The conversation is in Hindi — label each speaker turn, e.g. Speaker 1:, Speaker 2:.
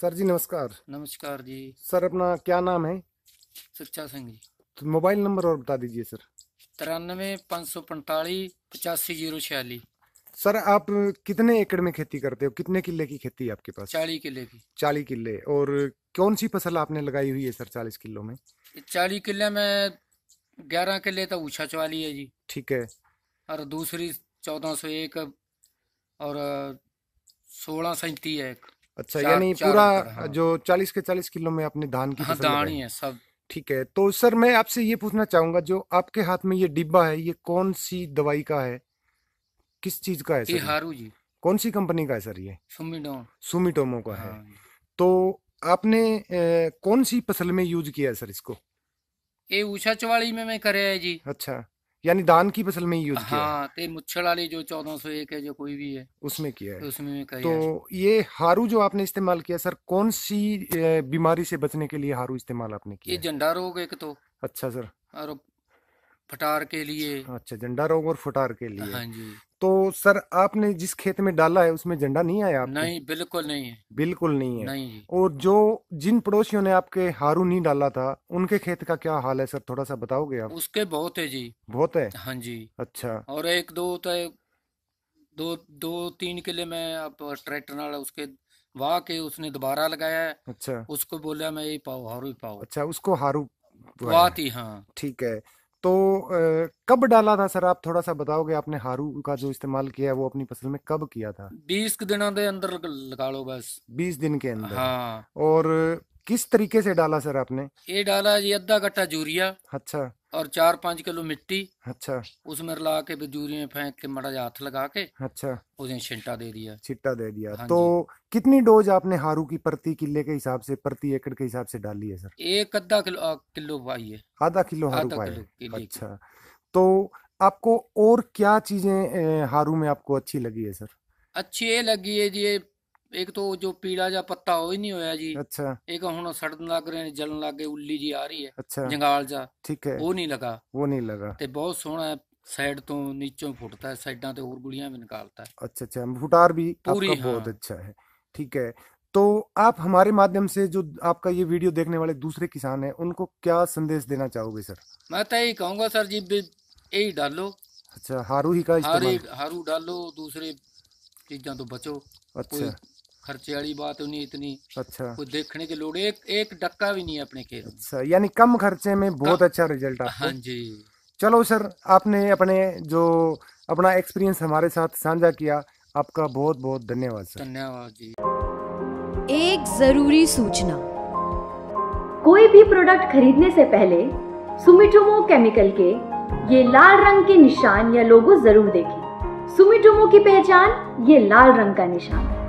Speaker 1: सर जी नमस्कार
Speaker 2: नमस्कार जी
Speaker 1: सर अपना क्या नाम है
Speaker 2: सच्चा सिंह जी
Speaker 1: तो मोबाइल नंबर और बता दीजिए सर
Speaker 2: तिरानवे पाँच सौ पैंतालीस पचासी जीरो छियालीस
Speaker 1: सर आप कितने एकड़ में खेती करते हो कितने किले की खेती है आपके पास चालीस किले की चालीस किले और कौन सी फसल आपने लगाई हुई है सर चालीस किलो में
Speaker 2: चालीस किले में ग्यारह किले तो ऊछा चवाली है जी ठीक है और दूसरी चौदह सौ एक और सोलह सैंती है एक अच्छा यानी पूरा हाँ।
Speaker 1: जो चालीस के चालीस किलो में आपने धान की हाँ, ही है सब ठीक है तो सर मैं आपसे ये पूछना चाहूंगा जो आपके हाथ में ये डिब्बा है ये कौन सी दवाई का है किस चीज का है सर हारू जी कौन सी कंपनी का है सर ये सुमिटोमो का है हाँ तो आपने ए, कौन सी फसल में यूज किया है सर इसको
Speaker 2: ये ऊषा चवाड़ी में मैं करे है जी
Speaker 1: अच्छा यानी दान की फसल में ही यूज किया
Speaker 2: हाँ ते मुच्छड़ वाली जो चौदह सौ एक है जो कोई भी है उसमें किया है तो उसमें किया तो है।
Speaker 1: ये हारू जो आपने इस्तेमाल किया सर कौन सी बीमारी से बचने के लिए हारू इस्तेमाल आपने किया
Speaker 2: ये झंडा रोग एक तो अच्छा सर और फटार के लिए
Speaker 1: अच्छा झंडा रोग और फटार के लिए हाँ जी तो सर आपने जिस खेत में डाला है उसमें झंडा नहीं आया आपके? नहीं
Speaker 2: बिल्कुल नहीं है
Speaker 1: बिल्कुल नहीं है नहीं और जो जिन पड़ोसियों ने आपके हारू नहीं डाला था उनके खेत का क्या हाल है सर थोड़ा सा बताओगे आप
Speaker 2: उसके बहुत है जी
Speaker 1: बहुत है हाँ जी अच्छा
Speaker 2: और एक दो तो दो दो तीन किले में आप ट्रैक्टर नाल उसके वाह के उसने दोबारा लगाया है अच्छा उसको बोला मैं ये पाओ हारू पाओ
Speaker 1: अच्छा उसको हारू
Speaker 2: वाह थी हाँ ठीक है
Speaker 1: तो कब डाला था सर आप थोड़ा सा बताओगे आपने हारू का जो इस्तेमाल किया है वो अपनी फसल में कब किया था
Speaker 2: बीस दिनों के अंदर लगा लो बस
Speaker 1: बीस दिन के अंदर हाँ और किस तरीके से डाला सर आपने
Speaker 2: ये डाला ये अद्धा कट्टा यूरिया अच्छा और चार पांच किलो मिट्टी अच्छा उसमें रला के बजूरी में फेंक के मड़ा जा हाथ लगा के अच्छा उसे छिट्टा दे दिया
Speaker 1: छिट्टा दे दिया हाँ तो कितनी डोज आपने हारू की प्रति किले के हिसाब से प्रति एकड़ के हिसाब से डाली है सर
Speaker 2: एक आधा किलो किलो पाई है
Speaker 1: आधा किलो हारू पाई अच्छा तो आपको और क्या चीजें हारू में आपको अच्छी लगी है सर
Speaker 2: अच्छी ये लगी है जी एक तो जो ਜੋ जा ਜਿਹਾ ਪੱਤਾ ਉਹ ਹੀ ਨਹੀਂ ਹੋਇਆ ਜੀ ਅੱਛਾ ਇੱਕ ਹੁਣ ਸੜਨ ਲੱਗ ਰਹੇ ਨੇ ਜਲਣ ਲੱਗ ਗਏ ਉੱਲੀ ਜੀ ਆ ਰਹੀ ਹੈ ਜੰਗਾਲ ठीक है ਉਹ ਨਹੀਂ ਲਗਾ वो नहीं लगा ਤੇ ਬਹੁਤ ਸੋਹਣਾ ਹੈ ਸਾਈਡ ਤੋਂ ਨੀਚੋਂ ਫੁੱਟਦਾ ਹੈ ਸਾਈਡਾਂ ਤੇ ਹੋਰ ਗੁਲੀਆਂ ਵੀ ਨਿਕਾਲਦਾ
Speaker 1: ਹੈ अच्छा अच्छा भुटार भी पूरी, आपका हाँ। बहुत अच्छा है ठीक है तो आप हमारे माध्यम से जो आपका ये वीडियो देखने वाले दूसरे किसान है उनको क्या संदेश देना चाहोगे सर
Speaker 2: मैं तो यही कहूंगा सर जी भी यही डालो
Speaker 1: अच्छा हारू ही का हारू
Speaker 2: डालो दूसरे चीजा तो बचो अच्छा खर्चे वाली बात नहीं इतनी अच्छा कुछ देखने के लोग एक एक डक्का भी नहीं है अपने खेत
Speaker 1: अच्छा यानी कम खर्चे में बहुत अच्छा रिजल्ट आता हाँ जी चलो सर आपने अपने जो अपना एक्सपीरियंस हमारे साथ साझा किया आपका बहुत बहुत धन्यवाद सर
Speaker 2: धन्यवाद जी
Speaker 1: एक जरूरी सूचना कोई भी प्रोडक्ट खरीदने से पहले सुमिटोमो केमिकल के ये लाल रंग के निशान या लोगो जरूर देखें सुमिटोमो की पहचान ये लाल रंग का निशान है